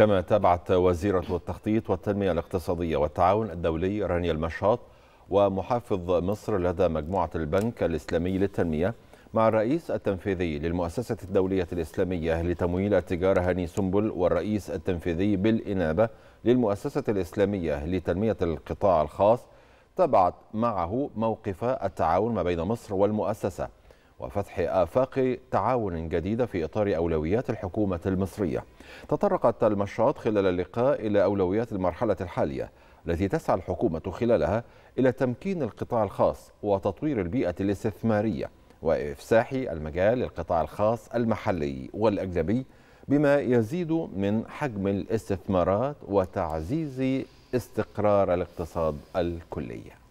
كما تابعت وزيرة التخطيط والتنمية الاقتصادية والتعاون الدولي رانيا المشاط ومحافظ مصر لدى مجموعة البنك الإسلامي للتنمية مع الرئيس التنفيذي للمؤسسة الدولية الإسلامية لتمويل التجارة هاني سنبل والرئيس التنفيذي بالإنابة للمؤسسة الإسلامية لتنمية القطاع الخاص تبعت معه موقف التعاون ما بين مصر والمؤسسة وفتح آفاق تعاون جديدة في إطار أولويات الحكومة المصرية تطرقت المشاط خلال اللقاء إلى أولويات المرحلة الحالية التي تسعى الحكومة خلالها إلى تمكين القطاع الخاص وتطوير البيئة الاستثمارية وإفساح المجال للقطاع الخاص المحلي والأجنبي بما يزيد من حجم الاستثمارات وتعزيز استقرار الاقتصاد الكلي